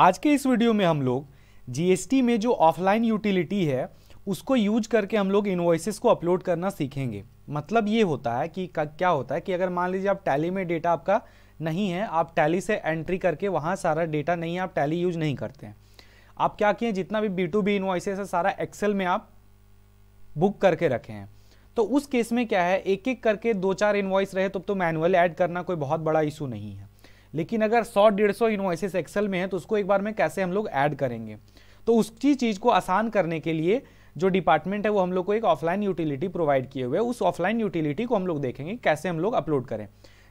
आज के इस वीडियो में हम लोग जीएसटी में जो ऑफलाइन यूटिलिटी है उसको यूज करके हम लोग इन्वॉइसेस को अपलोड करना सीखेंगे मतलब ये होता है कि क्या होता है कि अगर मान लीजिए आप टैली में डेटा आपका नहीं है आप टैली से एंट्री करके वहाँ सारा डेटा नहीं है आप टैली यूज नहीं करते हैं आप क्या किए जितना भी बी टू बी है सारा एक्सेल में आप बुक करके रखे हैं तो उस केस में क्या है एक एक करके दो चार इन्वाइस रहे तो, तो मैनुअल ऐड करना कोई बहुत बड़ा इशू नहीं है लेकिन अगर सौ डेढ़ सौ इन्वाइसेस एक्सेल में है तो उसको एक बार में कैसे हम लोग ऐड करेंगे तो उसकी चीज़ को आसान करने के लिए जो डिपार्टमेंट है वो हम लोग को एक ऑफलाइन यूटिलिटी प्रोवाइड किए हुए उस ऑफलाइन यूटिलिटी को हम लोग देखेंगे कैसे हम लोग अपलोड करें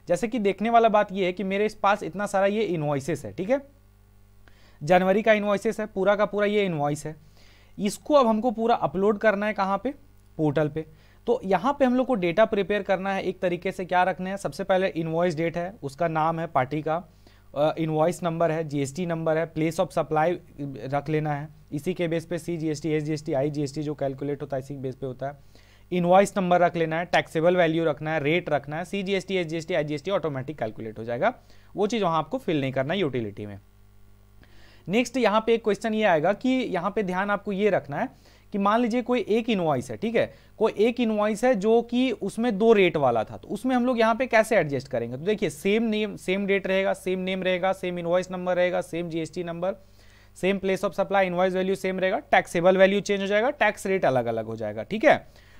जैसे कि देखने वाला बात ये है कि मेरे पास इतना सारा ये इन्वाइसेस है ठीक है जनवरी का इन्वाइसेस है पूरा का पूरा ये इन्वाइस है इसको अब हमको पूरा अपलोड करना है कहाँ पे पोर्टल पे तो यहाँ पे हम लोग को डेटा प्रिपेयर करना है एक तरीके से क्या रखना है सबसे पहले इन्वॉइस डेट है उसका नाम है पार्टी का इन्वॉइस uh, नंबर है जीएसटी नंबर है प्लेस ऑफ सप्लाई रख लेना है इसी के बेस पे C GST S GST I GST जो कैलकुलेट होता है इसी के बेस पे होता है इन्वॉइस नंबर रख लेना है टैक्सेबल वैल्यू रखना है रेट रखना है C GST S GST I GST automatic calculate हो जाएगा वो चीज़ वहाँ आपको फिल नहीं करना है यूटिलिटी में नेक्स्ट यहाँ पे एक क्वेश्चन ये आएगा कि यहाँ पे ध्यान आपको ये रखना है कि मान लीजिए कोई एक इनवाइस है ठीक है कोई एक इनवाइस है जो कि उसमें दो रेट वाला था तो उसमें हम लोग यहाँ पे कैसे एडजस्ट करेंगे तो देखिए सेम नेम सेम डेट रहेगा सेम नेम रहेगा सेम इनवॉइस नंबर रहेगा same GST number same place of supply invoice value same रहेगा टैक्सेबल वैल्यू चेंज हो जाएगा टैक्स रेट अलग अलग हो जाएगा ठीक है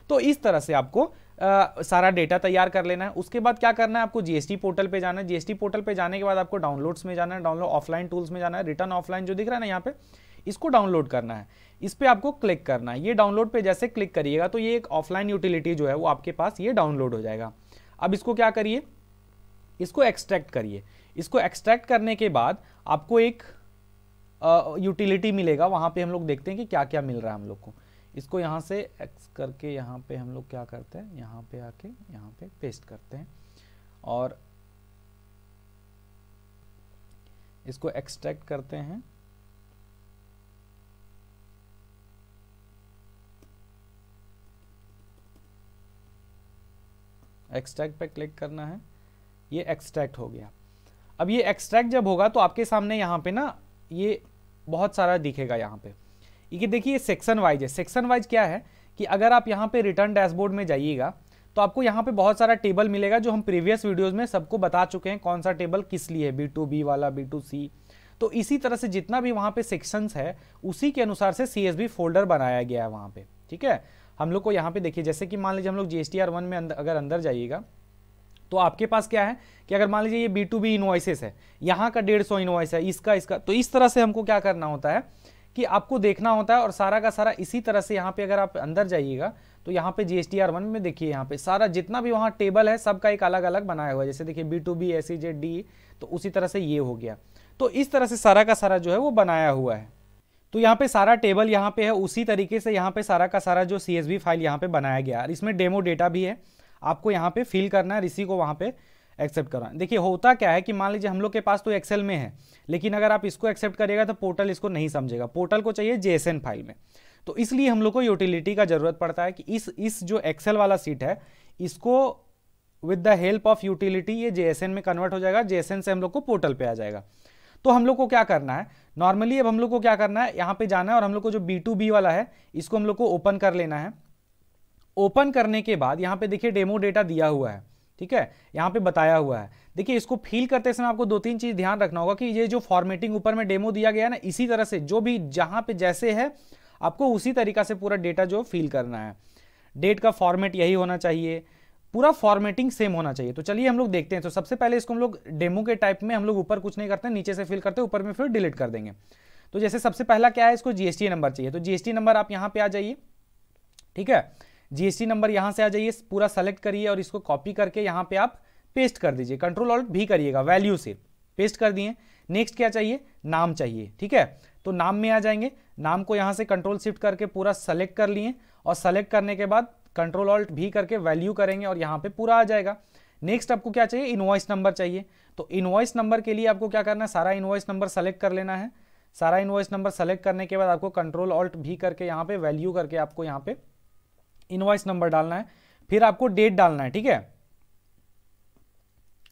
तो इस तरह से आपको आ, सारा डेटा तैयार कर लेना है उसके बाद क्या करना है आपको जीएसटी पोर्टल पे जाना है जीएसटी पोर्टल पे जाने के बाद आपको डाउनलोड्स में जाना है डाउनलोड ऑफलाइन टूल्स में जाना है रिटर्न ऑफलाइन जो दिख रहा है ना यहाँ पे इसको डाउनलोड करना है इस पर आपको क्लिक करना है ये डाउनलोड पे जैसे क्लिक करिएगा तो ये एक ऑफलाइन यूटिलिटी जो है वो आपके पास ये डाउनलोड हो जाएगा अब इसको क्या करिए इसको एक्सट्रैक्ट करिए इसको एक्सट्रैक्ट करने के बाद आपको एक यूटिलिटी मिलेगा वहाँ पे हम लोग देखते हैं कि क्या क्या मिल रहा है हम लोग को इसको यहाँ से एक्स करके यहाँ पे हम लोग क्या करते हैं यहाँ पे आके यहाँ पे पेस्ट करते हैं और इसको एक्सट्रैक्ट करते हैं एक्सट्रैक्ट पे क्लिक करना है ये एक्सट्रैक्ट हो गया अब ये एक्सट्रैक्ट जब होगा तो आपके सामने यहाँ पे ना ये बहुत सारा दिखेगा यहाँ पे ये देखिए सेक्शन वाइज है सेक्शन वाइज क्या है कि अगर आप यहाँ पे रिटर्न डैशबोर्ड में जाइएगा तो आपको यहाँ पे बहुत सारा टेबल मिलेगा जो हम प्रीवियस वीडियोज में सबको बता चुके हैं कौन सा टेबल किस लिए है बी वाला बी तो इसी तरह से जितना भी वहाँ पे सेक्शंस है उसी के अनुसार से सी फोल्डर बनाया गया है वहाँ पे ठीक है हम लोग को यहाँ पे देखिए जैसे कि मान लीजिए हम लोग G S T R one में अंदर, अगर अंदर जाइएगा तो आपके पास क्या है कि अगर मान लीजिए ये बी टू बी इन्वाइसेस है यहाँ का डेढ़ सौ इन्वाइस है इसका इसका तो इस तरह से हमको क्या करना होता है कि आपको देखना होता है और सारा का सारा इसी तरह से यहाँ पे अगर आप अंदर जाइएगा तो यहाँ पे जी एस वन में देखिए यहाँ पे सारा जितना भी वहाँ टेबल है सबका एक अलग अलग बनाया हुआ है जैसे देखिए B to B S C Z D तो उसी तरह से ये हो गया तो इस तरह से सारा का सारा जो है वो बनाया हुआ है तो यहाँ पे सारा टेबल यहाँ पे है उसी तरीके से यहाँ पे सारा का सारा जो सी फाइल यहाँ पे बनाया गया है इसमें डेमो डेटा भी है आपको यहाँ पे फिल करना है इसी को वहाँ पे एक्सेप्ट है देखिए होता क्या है कि मान लीजिए हम लोग के पास तो एक्सेल में है लेकिन अगर आप इसको एक्सेप्ट करेगा तो पोर्टल इसको नहीं समझेगा पोर्टल को चाहिए एन फाइल में तो इसलिए हम लोग को यूटिलिटी का जरूरत पड़ता है कि इस इस जो एक्सेल वाला सीट है इसको with the help of utility ये जेएसएन में कन्वर्ट हो जाएगा एन से हम लोग को पोर्टल पर आ जाएगा तो हम लोग को क्या करना है नॉर्मली अब हम लोग को क्या करना है यहाँ पे जाना है और हम लोग को जो बी टू बी वाला है इसको हम लोग को ओपन कर लेना है ओपन करने के बाद यहाँ पे देखिए डेमो डेटा दिया हुआ है ठीक है यहाँ पे बताया हुआ है देखिए इसको फील करते समय आपको दो तीन चीज ध्यान रखना होगा कि ये जो फॉर्मेटिंग ऊपर में डेमो दिया गया है ना इसी तरह से जो भी जहाँ पे जैसे है आपको उसी तरीका से पूरा डेटा जो फील करना है डेट का फॉर्मेट यही होना चाहिए पूरा फॉर्मेटिंग सेम होना चाहिए तो चलिए हम लोग देखते हैं तो सबसे पहले इसको हम लोग डेमो के टाइप में हम लोग ऊपर कुछ नहीं करते नीचे से फिल करते हैं ऊपर में फिर डिलीट कर देंगे तो जैसे सबसे पहला क्या है इसको जीएसटी नंबर चाहिए तो जीएसटी नंबर आप यहाँ पे आ जाइए ठीक है जीएसटी नंबर यहाँ से आ जाइए पूरा सेलेक्ट करिए और इसको कॉपी करके यहाँ पे आप पेस्ट कर दीजिए कंट्रोल ऑल्ट भी करिएगा वैल्यू से पेस्ट कर दिए नेक्स्ट क्या चाहिए नाम चाहिए ठीक है तो नाम में आ जाएंगे नाम को यहाँ से कंट्रोल शिफ्ट करके पूरा सेलेक्ट कर लिए और सेलेक्ट करने के बाद कंट्रोल ऑल्ट भी करके वैल्यू करेंगे और यहाँ पे पूरा आ जाएगा नेक्स्ट आपको क्या चाहिए इन्वॉइस नंबर चाहिए तो इन्वॉइस नंबर के लिए आपको क्या करना है सारा इन्वॉइस नंबर सेलेक्ट कर लेना है सारा इन्वॉइस नंबर सेलेक्ट करने के बाद आपको कंट्रोल ऑल्ट भी करके यहाँ पे वैल्यू करके आपको यहाँ पे इन्वॉइस नंबर डालना है फिर आपको डेट डालना है ठीक है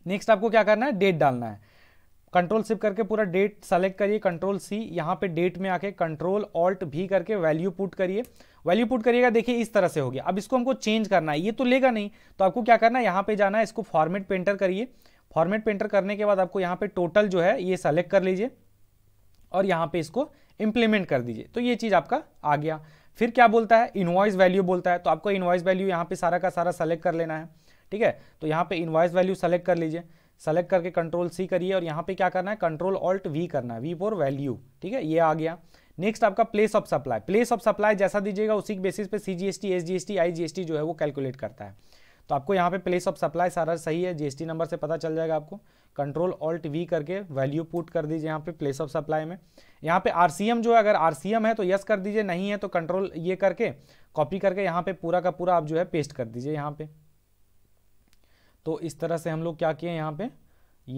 नेक्स्ट आपको क्या करना है डेट डालना है कंट्रोल सिप करके पूरा डेट सेलेक्ट करिए कंट्रोल सी यहाँ पे डेट में आके कंट्रोल ऑल्ट भी करके वैल्यू पुट करिए वैल्यू पुट करिएगा देखिए इस तरह से हो गया अब इसको हमको चेंज करना है ये तो लेगा नहीं तो आपको क्या करना है यहाँ पे जाना है इसको फॉर्मेट पेंटर करिए फॉर्मेट पेंटर करने के बाद आपको यहाँ पे टोटल जो है ये सेलेक्ट कर लीजिए और यहाँ पे इसको इम्प्लीमेंट कर दीजिए तो ये चीज़ आपका आ गया फिर क्या बोलता है इन्वॉइस वैल्यू बोलता है तो आपको इन्वॉइस वैल्यू यहाँ पे सारा का सारा सेलेक्ट कर लेना है ठीक है तो यहाँ पे इन्वॉइस वैल्यू सेलेक्ट कर लीजिए सेलेक्ट करके कंट्रोल सी करिए और यहाँ पे क्या करना है कंट्रोल ऑल्ट वी करना है वी फॉर वैल्यू ठीक है ये आ गया नेक्स्ट आपका place of supply place of supply जैसा दीजिएगा उसी के बेसिस पे C G S T S G S T I G S T जो है वो कैलकुलेट करता है तो आपको यहाँ पे प्लेस ऑफ सप्लाई सारा सही है जीएसटी नंबर से पता चल जाएगा आपको कंट्रोल ऑल्ट वी करके वैल्यू पुट कर दीजिए यहाँ पे प्लेस ऑफ सप्लाई में यहाँ पे आरसीएम जो है अगर आरसीएम है तो यस कर दीजिए नहीं है तो कंट्रोल ये करके कॉपी करके यहाँ पे पूरा का पूरा आप जो है पेस्ट कर दीजिए यहाँ पे तो इस तरह से हम लोग क्या किए यहाँ पे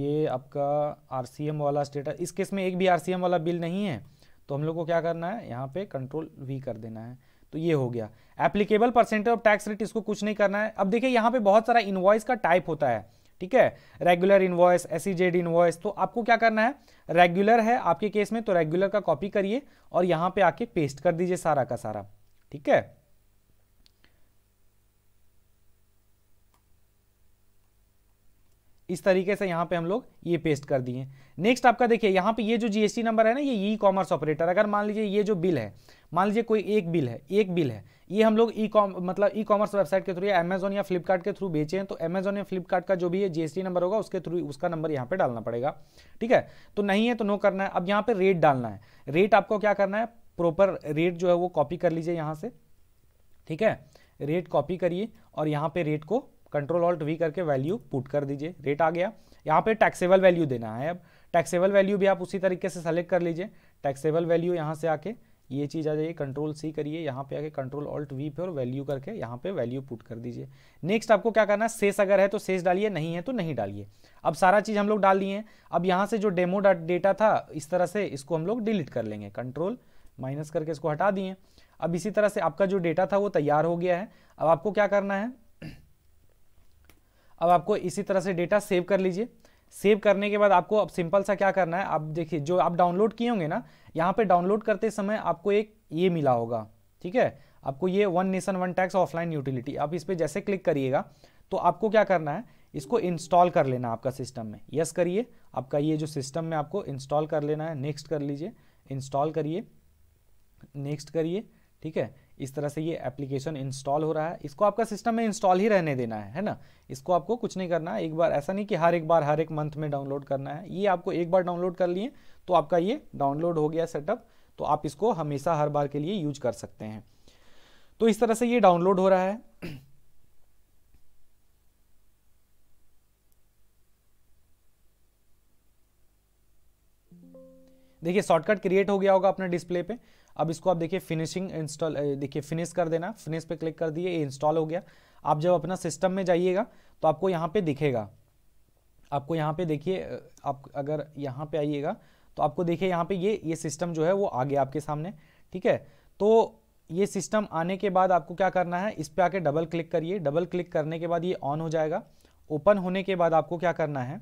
ये आपका आर वाला स्टेटस इस केस में एक भी आर वाला बिल नहीं है तो हम लोग को क्या करना है यहाँ पे कंट्रोल वी कर देना है तो ये हो गया applicable percentage of tax rate इसको कुछ नहीं करना है अब देखिए यहाँ पे बहुत सारा इन्वॉइस का टाइप होता है ठीक है रेगुलर इन्वॉइस एस सी तो आपको क्या करना है रेगुलर है आपके केस में तो रेगुलर का कॉपी करिए और यहाँ पे आके पेस्ट कर दीजिए सारा का सारा ठीक है इस तरीके से यहाँ पे हम लोग ये पेस्ट कर दिए नेक्स्ट आपका देखिए यहाँ पे ये जो जीएसटी नंबर है ना ये ई कॉमर्स ऑपरेटर अगर मान लीजिए ये जो बिल है मान लीजिए कोई एक बिल है एक बिल है ये हम लोग ई कॉम मतलब ई कॉमर्स वेबसाइट के थ्रू या अमेजोन या फ्लिपकार्ट के थ्रू बेचे हैं तो अमेजोन या फ्लिपकार्ट का जो भी है जीएसटी नंबर होगा उसके थ्रू उसका नंबर यहाँ पे डालना पड़ेगा ठीक है तो नहीं है तो नो करना है अब यहाँ पे रेट डालना है रेट आपको क्या करना है प्रॉपर रेट जो है वो कॉपी कर लीजिए यहाँ से ठीक है रेट कॉपी करिए और यहाँ पे रेट को कंट्रोल ऑल्ट वी करके वैल्यू पुट कर दीजिए रेट आ गया यहाँ पे टैक्सेबल वैल्यू देना है अब टैक्सेबल वैल्यू भी आप उसी तरीके से सेलेक्ट कर लीजिए टैक्सेबल वैल्यू यहाँ से आके ये चीज़ आ जाइए कंट्रोल सी करिए यहाँ पे आके कंट्रोल ऑल्ट वी पे और वैल्यू करके यहाँ पे वैल्यू पुट कर दीजिए नेक्स्ट आपको क्या करना है सेस अगर है तो सेस डालिए नहीं है तो नहीं डालिए अब सारा चीज़ हम लोग डाल दिए हैं अब यहाँ से जो डेमो डेटा था इस तरह से इसको हम लोग डिलीट कर लेंगे कंट्रोल माइनस करके इसको हटा दिए अब इसी तरह से आपका जो डेटा था वो तैयार हो गया है अब आपको क्या करना है अब आपको इसी तरह से डेटा सेव कर लीजिए सेव करने के बाद आपको अब सिंपल सा क्या करना है आप देखिए जो आप डाउनलोड किए होंगे ना यहाँ पे डाउनलोड करते समय आपको एक ये मिला होगा ठीक है आपको ये one nation one tax offline utility आप इस पर जैसे क्लिक करिएगा तो आपको क्या करना है इसको इंस्टॉल कर लेना आपका सिस्टम में यस करिए आपका ये जो सिस्टम में आपको इंस्टॉल कर लेना है नेक्स्ट कर लीजिए इंस्टॉल करिए नेक्स्ट करिए ठीक है इस तरह से ये एप्लीकेशन इंस्टॉल हो रहा है इसको आपका सिस्टम में इंस्टॉल ही रहने देना है है ना इसको आपको कुछ नहीं करना है एक बार ऐसा नहीं कि हर एक बार हर एक मंथ में डाउनलोड करना है ये आपको एक बार डाउनलोड कर लिए तो आपका ये डाउनलोड हो गया सेटअप तो आप इसको हमेशा हर बार के लिए यूज कर सकते हैं तो इस तरह से ये डाउनलोड हो रहा है देखिए शॉर्टकट क्रिएट हो गया होगा अपने डिस्प्ले पे अब इसको आप देखिए फिनिशिंग इंस्टॉल देखिए फिनिश कर देना फिनिश पे क्लिक कर दिए ये इंस्टॉल हो गया आप जब अपना सिस्टम में जाइएगा तो आपको यहाँ पे दिखेगा आपको यहाँ पे देखिए आप अगर यहाँ पे आइएगा तो आपको देखिए यहाँ पे ये ये सिस्टम जो है वो आ गया आपके सामने ठीक है तो ये सिस्टम आने के बाद आपको क्या करना है इस पर आके डबल क्लिक करिए डबल क्लिक करने के बाद ये ऑन हो जाएगा ओपन होने के बाद आपको क्या करना है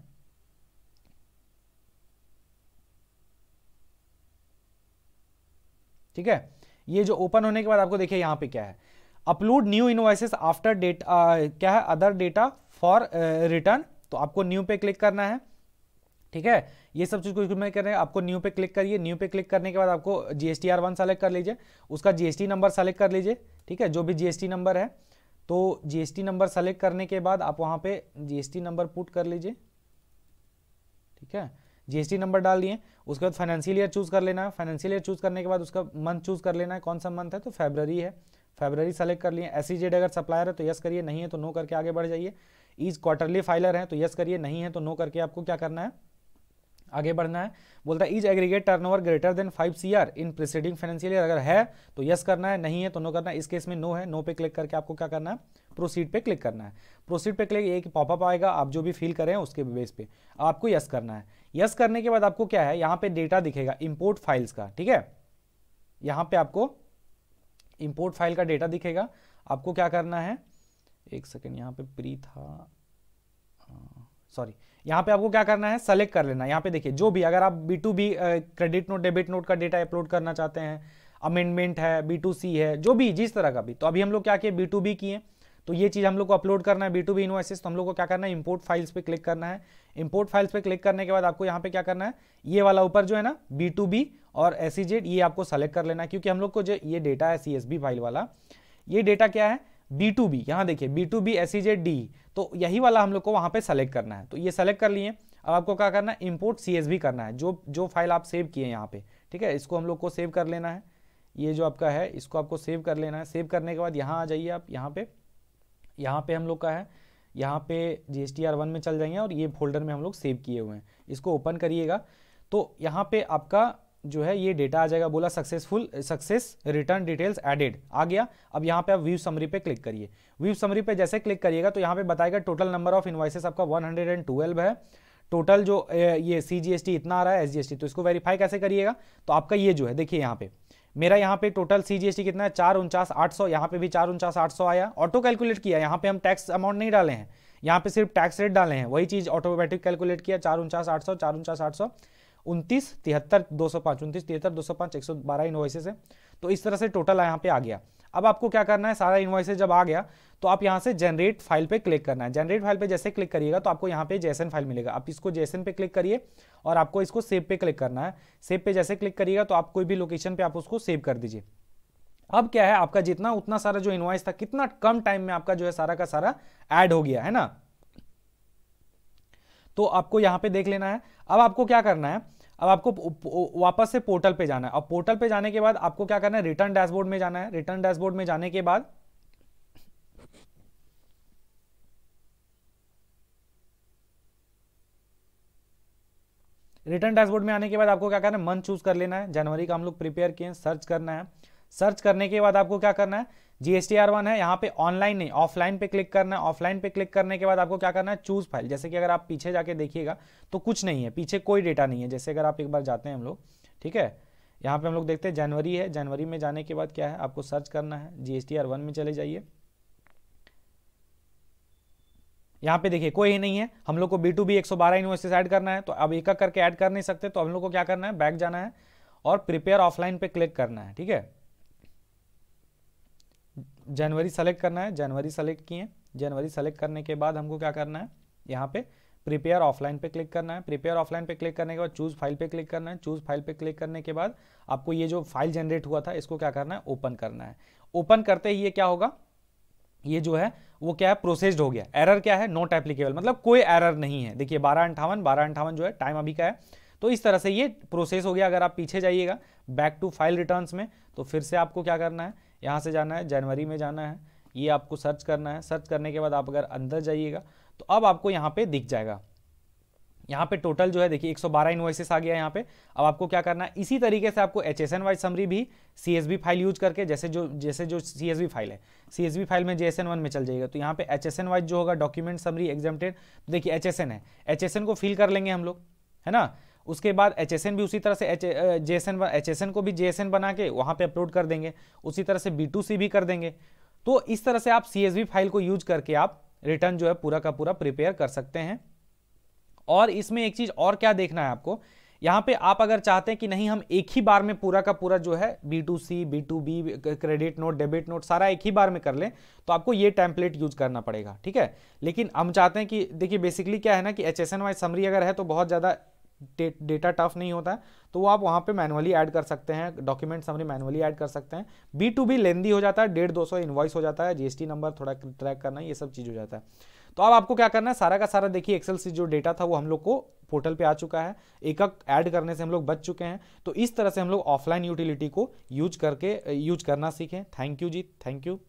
ठीक है ये जो ओपन होने के बाद आपको देखिए यहाँ पे क्या है upload new invoices after date क्या है अदर डेटा फॉर रिटर्न तो आपको न्यू पे क्लिक करना है ठीक है ये सब चीज़ कुछ मैं कर रहे हैं आपको न्यू पे क्लिक करिए न्यू पे क्लिक करने के बाद आपको जीएसटी आर वन सेलेक्ट कर लीजिए उसका जीएसटी नंबर सेलेक्ट कर लीजिए ठीक है जो भी जीएसटी नंबर है तो जीएसटी नंबर सेलेक्ट करने के बाद आप वहां पे जीएसटी नंबर पुट कर लीजिए ठीक है जीएसटी नंबर डाल दिए उसके बाद फाइनेंशियल ईयर चूज कर लेना है फाइनेंशियल ईयर चूज करने के बाद उसका मंथ चूज कर लेना है कौन सा मंथ है तो फेबररी है फेबररी सेलेक्ट कर लिए एस e अगर सप्लायर है तो यस करिए नहीं है तो नो करके आगे बढ़ जाइए ईज क्वार्टरली फाइलर है तो यस करिए नहीं है तो नो करके आपको क्या करना है आगे बढ़ना है बोलता है is aggregate turnover greater than five C R in preceding financial year अगर है तो यस करना है नहीं है तो नो करना है इस केस में नो है नो पे क्लिक करके आपको क्या करना है प्रोसीड पे क्लिक करना है प्रोसीड पे क्लिक एक पॉपअप आएगा आप जो भी फिल करें उसके बेस पे आपको यस करना है यस करने के बाद आपको क्या है यहाँ पे डेटा दिखेगा इंपोर्ट फाइल्स का ठीक है यहाँ पे आपको इंपोर्ट फाइल का डेटा दिखेगा आपको क्या करना है एक सेकेंड यहाँ पे प्री था सॉरी यहाँ पे आपको क्या करना है सेलेक्ट कर लेना यहाँ पे देखिए जो भी अगर आप B to B credit note debit note का डेटा अपलोड करना चाहते हैं अमेंडमेंट है बी टू सी है जो भी जिस तरह का भी तो अभी हम लोग क्या किए बी टू बी किए तो ये चीज़ हम लोग को अपलोड करना है बी टू बी इनवाइसिस तो हम लोग को क्या करना है इंपोर्ट फाइल्स पे क्लिक करना है इंपोर्ट फाइल्स पे क्लिक करने के बाद आपको यहाँ पे क्या करना है ये वाला ऊपर जो है ना बी टू बी और एस e ये आपको सेलेक्ट कर लेना है क्योंकि हम लोग को जो ये डेटा है सी फाइल वाला ये डेटा क्या है बी टू बी यहाँ देखिए बी टू बी एस तो यही वाला हम लोग को वहाँ पर सेलेक्ट करना है तो ये सेलेक्ट कर लिए अब आपको क्या करना है इम्पोर्ट सी करना है जो जो फाइल आप सेव किए यहाँ पे ठीक है इसको हम लोग को सेव कर लेना है ये जो आपका है इसको आपको सेव कर लेना है सेव करने के बाद यहाँ आ जाइए आप यहाँ पे यहाँ पे हम लोग का है यहाँ पे जी एस में चल जाएंगे और ये फोल्डर में हम लोग सेव किए हुए हैं इसको ओपन करिएगा तो यहाँ पे आपका जो है ये डेटा आ जाएगा बोला successful success return details added आ गया अब यहाँ पे आप व्यू समरी पे क्लिक करिए व्यू समरी पे जैसे क्लिक करिएगा तो यहाँ पे बताएगा टोटल नंबर ऑफ इन्वाइसेस आपका 112 है टोटल जो ये सी इतना आ रहा है एस तो इसको वेरीफाई कैसे करिएगा तो आपका ये जो है देखिए यहाँ पे मेरा यहाँ पे टोटल सीजीएसटी कितना है चार उनचास आठ सौ यहाँ पे भी चार उनचास आठ सौ आया ऑटो कैलकुलेट किया यहाँ पे हम टैक्स अमाउंट नहीं डाले हैं यहाँ पे सिर्फ टैक्स रेट डाले हैं वही चीज ऑटोमेटिक कैलकुलेट किया चार उनचास आठ सौ चार उनचास आठ सौ उनतीस तिहत्तर दो सौ पाँच उनतीस तिहत्तर दो सौ पाँच एक सौ बारह इनोवेसेस है तो इस तरह से टोटल यहाँ पे आ गया अब आपको क्या करना है सारा इन्वॉइसेज जब आ गया तो आप यहाँ से जनरेट फाइल पे क्लिक करना है जनरेट फाइल पे जैसे क्लिक करिएगा तो आपको यहाँ पे जैसन फाइल मिलेगा आप इसको जैसन पे क्लिक करिए और आपको इसको सेव पे क्लिक करना है सेव पे जैसे क्लिक करिएगा तो आप कोई भी लोकेशन पे आप उसको सेव कर दीजिए अब क्या है आपका जितना उतना सारा जो इन्वाइस था कितना कम टाइम में आपका जो है सारा का सारा ऐड हो गया है ना तो आपको यहां पे देख लेना है अब आपको क्या करना है अब आपको वापस से पोर्टल पे जाना है और पोर्टल पे जाने के बाद आपको क्या करना है रिटर्न डैशबोर्ड में जाना है रिटर्न डैशबोर्ड में जाने के बाद रिटर्न डैशबोर्ड में आने के बाद आपको क्या करना है मंथ चूज कर लेना है जनवरी का हम लोग प्रिपेयर किए सर्च करना है सर्च करने के बाद आपको क्या करना है जीएसटी आर वन है यहाँ पे ऑनलाइन नहीं ऑफलाइन पे क्लिक करना है ऑफलाइन पे क्लिक करने के बाद आपको क्या करना है चूज फाइल जैसे कि अगर आप पीछे जाके देखिएगा तो कुछ नहीं है पीछे कोई डेटा नहीं है जैसे अगर आप एक बार जाते हैं हम लोग ठीक है यहाँ पे हम लोग देखते हैं जनवरी है जनवरी में जाने के बाद क्या है आपको सर्च करना है जीएसटी आर वन में चले जाइए यहाँ पे देखिए कोई ही नहीं है हम लोग को बी टू बी एक सौ बारह इन्वेस्टिस ऐड करना है तो अब एक करके ऐड कर नहीं सकते तो हम लोग को क्या करना है बैक जाना है और प्रिपेयर ऑफलाइन पे क्लिक करना है ठीक है जनवरी सेलेक्ट करना है जनवरी सेलेक्ट किए जनवरी सेलेक्ट करने के बाद हमको क्या करना है यहाँ पे प्रिपेयर ऑफलाइन पे क्लिक करना है प्रिपेयर ऑफलाइन पे क्लिक करने के बाद चूज फाइल पे क्लिक करना है चूज फाइल पे क्लिक करने के बाद आपको ये जो फाइल जनरेट हुआ था इसको क्या करना है ओपन करना है ओपन करते ही ये क्या होगा ये जो है वो क्या है प्रोसेस्ड हो गया एरर क्या है नॉट एप्लीकेबल मतलब कोई एरर नहीं है देखिए बारह अंठावन बारह अंठावन जो है टाइम अभी का है तो इस तरह से ये प्रोसेस हो गया अगर आप पीछे जाइएगा बैक टू फाइल रिटर्न्स में तो फिर से आपको क्या करना है यहाँ से जाना है जनवरी में जाना है ये आपको सर्च करना है सर्च करने के बाद आप अगर अंदर जाइएगा तो अब आपको यहाँ पे दिख जाएगा यहाँ पे टोटल जो है देखिए 112 सौ आ गया यहाँ पे अब आपको क्या करना है इसी तरीके से आपको H S N wise summary भी C S V file use करके जैसे जो जैसे जो सी एस बी फाइल है सी एस बी फाइल में जे एस एन वन में चल जाएगा तो यहाँ पे एच एस एन वाइज जो होगा डॉक्यूमेंट समरी एग्जाम तो देखिए एच एस एन है एच एस एन को फिल कर लेंगे हम लोग है ना उसके बाद एच भी उसी तरह से एच जे एस को भी जे बना के वहाँ पर अपलोड कर देंगे उसी तरह से बी भी कर देंगे तो इस तरह से आप सी फाइल को यूज करके आप रिटर्न जो है पूरा का पूरा प्रिपेयर कर सकते हैं और इसमें एक चीज़ और क्या देखना है आपको यहां पे आप अगर चाहते हैं कि नहीं हम एक ही बार में पूरा का पूरा जो है B to C B to B credit note debit note सारा एक ही बार में कर लें तो आपको ये टैंपलेट यूज करना पड़ेगा ठीक है लेकिन हम चाहते हैं कि देखिए बेसिकली क्या है ना कि H S N wise summary अगर है तो बहुत ज़्यादा डेटा टफ नहीं होता है तो वो आप वहाँ पे मैनुअली ऐड कर सकते हैं डॉक्यूमेंट समरी मैनुअली ऐड कर सकते हैं बी टू बी लेंदी हो जाता है डेढ़ दो सौ इन्वॉइस हो जाता है जीएसटी नंबर थोड़ा ट्रैक करना ये सब चीज़ हो जाता है तो अब आपको क्या करना है सारा का सारा देखिए एक्सेल से जो डेटा था वो हम लोग को पोर्टल पे आ चुका है एक एक ऐड करने से हम लोग बच चुके हैं तो इस तरह से हम लोग ऑफलाइन यूटिलिटी को यूज करके यूज करना सीखें thank you ji thank you